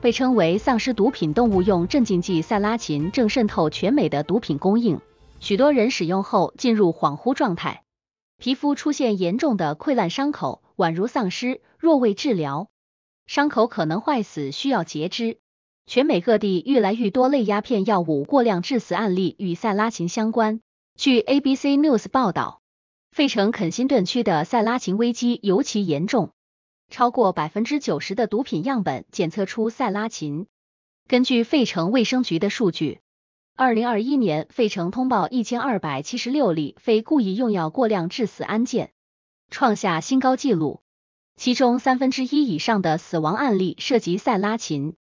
被称为“丧尸”毒品动物用镇静剂塞拉琴正渗透全美的毒品供应，许多人使用后进入恍惚状态，皮肤出现严重的溃烂伤口，宛如丧尸。若未治疗，伤口可能坏死，需要截肢。全美各地越来越多类鸦片药物过量致死案例与塞拉琴相关。据 ABC News 报道，费城肯辛顿区的塞拉琴危机尤其严重。超过百分之九十的毒品样本检测出塞拉琴。根据费城卫生局的数据，二零二一年费城通报一千二百七十六例非故意用药过量致死案件，创下新高纪录。其中三分之一以上的死亡案例涉及塞拉琴。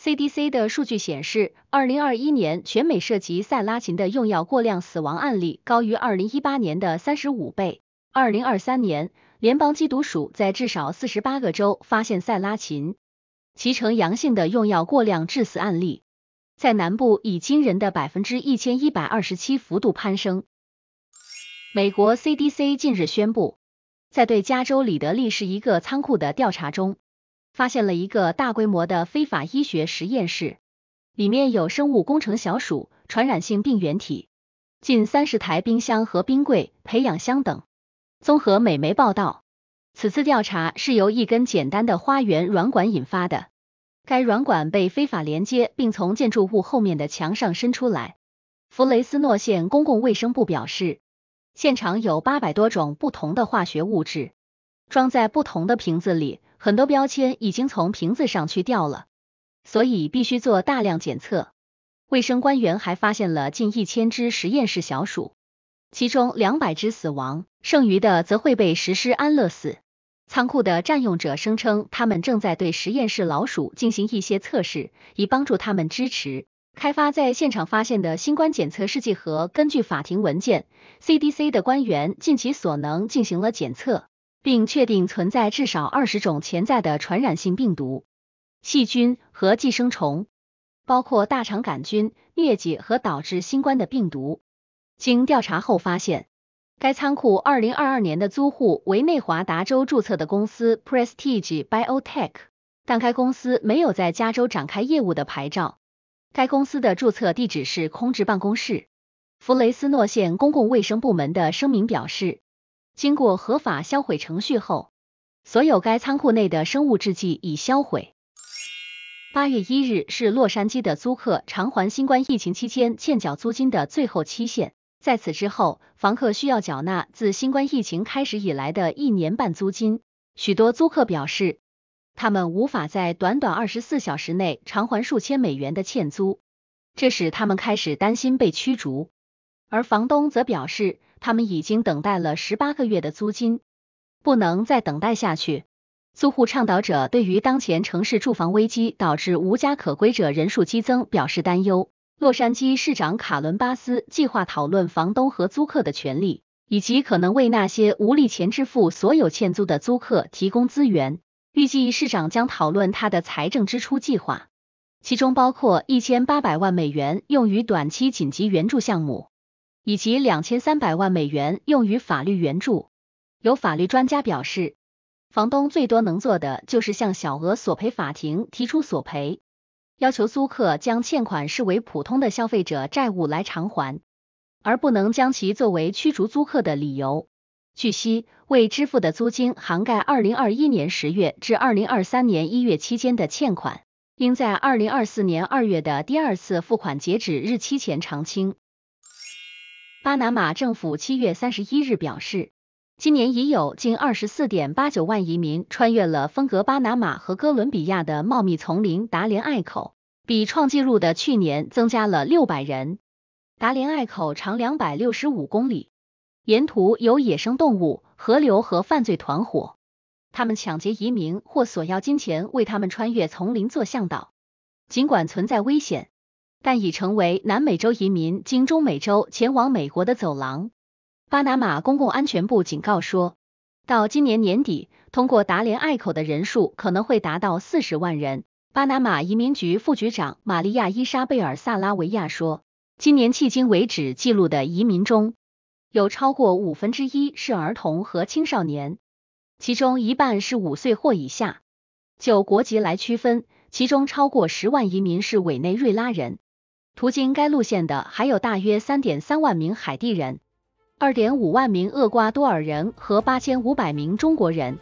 CDC 的数据显示，二零二一年全美涉及塞拉琴的用药过量死亡案例高于二零一八年的三十五倍。二零二三年，联邦缉毒署在至少四十八个州发现塞拉琴，其呈阳性的用药过量致死案例，在南部以惊人的百分之一千一百二十七幅度攀升。美国 CDC 近日宣布，在对加州里德利市一个仓库的调查中，发现了一个大规模的非法医学实验室，里面有生物工程小鼠、传染性病原体、近三十台冰箱和冰柜、培养箱等。综合美媒报道，此次调查是由一根简单的花园软管引发的。该软管被非法连接，并从建筑物后面的墙上伸出来。弗雷斯诺县公共卫生部表示，现场有八百多种不同的化学物质，装在不同的瓶子里，很多标签已经从瓶子上去掉了，所以必须做大量检测。卫生官员还发现了近一千只实验室小鼠。其中两百只死亡，剩余的则会被实施安乐死。仓库的占用者声称，他们正在对实验室老鼠进行一些测试，以帮助他们支持开发在现场发现的新冠检测试剂盒。根据法庭文件，CDC 的官员尽其所能进行了检测，并确定存在至少二十种潜在的传染性病毒、细菌和寄生虫，包括大肠杆菌、疟疾和导致新冠的病毒。经调查后发现，该仓库2022年的租户为内华达州注册的公司 Prestige Biotech，但该公司没有在加州展开业务的牌照。该公司的注册地址是空置办公室。弗雷斯诺县公共卫生部门的声明表示，经过合法销毁程序后，所有该仓库内的生物制剂已销毁。八月一日是洛杉矶的租客偿还新冠疫情期间欠缴租金的最后期限。在此之后，房客需要缴纳自新冠疫情开始以来的一年半租金。许多租客表示，他们无法在短短二十四小时内偿还数千美元的欠租，这使他们开始担心被驱逐。而房东则表示，他们已经等待了十八个月的租金，不能再等待下去。租户倡导者对于当前城市住房危机导致无家可归者人数激增表示担忧。洛杉矶市长卡伦·巴斯计划讨论房东和租客的权利，以及可能为那些无力前支付所有欠租的租客提供资源。预计市长将讨论他的财政支出计划，其中包括一千八百万美元用于短期紧急援助项目，以及两千三百万美元用于法律援助。有法律专家表示，房东最多能做的就是向小额索赔法庭提出索赔。要求租客将欠款视为普通的消费者债务来偿还，而不能将其作为驱逐租客的理由。据悉，未支付的租金涵盖2021年10月至2023年1月期间的欠款，应在2024年2月的第二次付款截止日期前偿清。巴拿马政府7月31日表示。今年已有近二十四点八九万移民穿越了分隔巴拿马和哥伦比亚的茂密丛林达连隘口，比创纪录的去年增加了六百人。达连隘口长两百六十五公里，沿途有野生动物、河流和犯罪团伙，他们抢劫移民或索要金钱为他们穿越丛林做向导。尽管存在危险，但已成为南美洲移民经中美洲前往美国的走廊。巴拿马公共安全部警告说，到今年年底，通过达连隘口的人数可能会达到四十万人。巴拿马移民局副局长玛利亚伊莎贝尔萨拉维亚说，今年迄今为止记录的移民中有超过五分之一是儿童和青少年，其中一半是五岁或以下。就国籍来区分，其中超过十万移民是委内瑞拉人，途经该路线的还有大约三点三万名海地人。2.5万名厄瓜多尔人和8500名中国人。